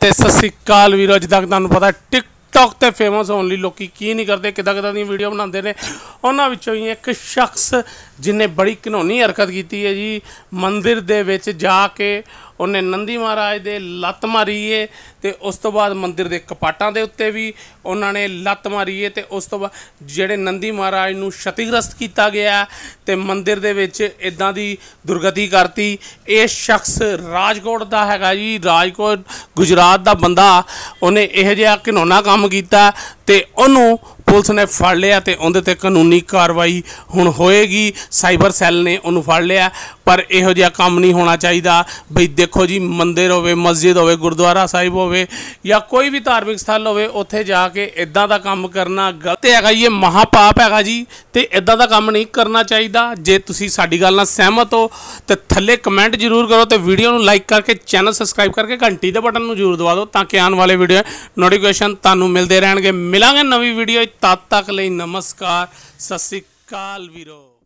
ਤੇ ਸਤਿ ਸ੍ਰੀ ਅਕਾਲ ਵੀਰੋ ਜਿੱਦਾਂ ਤੁਹਾਨੂੰ ਪਤਾ ਟਿਕਟੌਕ ਤੇ ਫੇਮਸ ਹੋਣ ਲਈ ਲੋਕੀ ਕੀ ਨਹੀਂ ਕਰਦੇ ਕਿਦਾਂ ਕਿਦਾਂ ਦੀਆਂ ਵੀਡੀਓ ਬਣਾਉਂਦੇ ਨੇ ਉਹਨਾਂ ਵਿੱਚੋਂ ਹੀ ਇੱਕ ਸ਼ਖਸ ਜਿਨੇ ਬੜੀ ਘਨੋਨੀ ਹਰਕਤ ਕੀਤੀ ਹੈ ਜੀ ਮੰਦਿਰ ਦੇ ਵਿੱਚ ਜਾ ਕੇ ਉਹਨੇ ਨੰਦੀ ਮਹਾਰਾਜ ਦੇ ਲੱਤ ਮਾਰੀਏ ਤੇ ਉਸ ਤੋਂ ਬਾਅਦ ਮੰਦਿਰ ਦੇ ਕਪਾਟਾਂ ਦੇ ਉੱਤੇ ਵੀ ਉਹਨਾਂ ਨੇ ਲੱਤ ਮਾਰੀਏ ਤੇ ਉਸ ਤੋਂ ਬਾਅਦ ਜਿਹੜੇ ਨੰਦੀ ਮਹਾਰਾਜ ਨੂੰ ਸ਼ਤੀਗ੍ਰਸਤ ਕੀਤਾ ਗਿਆ ਤੇ ਮੰਦਿਰ ਦੇ ਵਿੱਚ ਇਦਾਂ ਦੀ ਦੁਰਗਤੀ ਕਰਤੀ ਇਹ ਸ਼ਖਸ ਰਾਜਕੋਟ ਦਾ ਹੈਗਾ ਜੀ ਰਾਜਕੋਟ ਗੁਜਰਾਤ ਦਾ ਬੰਦਾ ਉਹਨੇ ਇਹ ਜਿਹਾ ਘਿਨੌਣਾ ਕੰਮ ਕੀਤਾ ਤੇ ਉਹਨੂੰ ਪੁਲਿਸ ਨੇ ਫੜ ਲਿਆ ਤੇ ਉਹਦੇ ਤੇ ਕਾਨੂੰਨੀ ਕਾਰਵਾਈ ਹੁਣ ਹੋਏਗੀ ਸਾਈਬਰ ਸੈੱਲ ਨੇ ਉਹਨੂੰ ਫੜ ਲਿਆ ਪਰ ਇਹੋ ਜਿਹਾ ਕੰਮ ਨਹੀਂ ਹੋਣਾ ਚਾਹੀਦਾ ਬਈ ਦੇਖੋ ਜੀ ਮੰਦਿਰ ਹੋਵੇ ਮਸਜਿਦ ਹੋਵੇ ਗੁਰਦੁਆਰਾ ਸਾਹਿਬ ਹੋਵੇ ਜਾਂ ਕੋਈ ਵੀ ਧਾਰਮਿਕ ਸਥਲ ਹੋਵੇ ਉੱਥੇ ਜਾ ਕੇ ਇਦਾਂ ਦਾ ਕੰਮ ਕਰਨਾ ਗਲਤ ਹੈਗਾ ਇਹ ਮਹਾਪਾਪ ਹੈਗਾ ਜੀ ਤੇ ਇਦਾਂ ਦਾ ਕੰਮ ਨਹੀਂ ਕਰਨਾ ਚਾਹੀਦਾ ਜੇ ਤੁਸੀਂ ਸਾਡੀ ਗੱਲ ਨਾਲ ਸਹਿਮਤ ਹੋ ਤੇ ਥੱਲੇ ਕਮੈਂਟ ਜ਼ਰੂਰ ਕਰੋ ਤੇ ਵੀਡੀਓ ਨੂੰ ਲਾਈਕ ਕਰਕੇ ਚੈਨਲ ਸਬਸਕ੍ਰਾਈਬ ਕਰਕੇ ਘੰਟੀ ਦੇ ਬਟਨ ਨੂੰ ਜ਼ਰੂਰ ਦਬਾ ਦਿਓ ਤਾਂ ਕਿ ਆਉਣ ਵਾਲੇ ਵੀਡੀਓ ਨੋਟੀਫਿਕੇਸ਼ਨ ਤੁਹਾਨੂੰ ਮਿਲਦੇ ਰਹਿਣਗੇ ਮਿਲਾਂਗੇ ਨਵੀਂ ਵੀਡੀਓ ਤਦ ਤੱਕ ਲਈ ਨਮਸਕਾਰ ਸਸਿਕਾਲ ਵੀਰੋ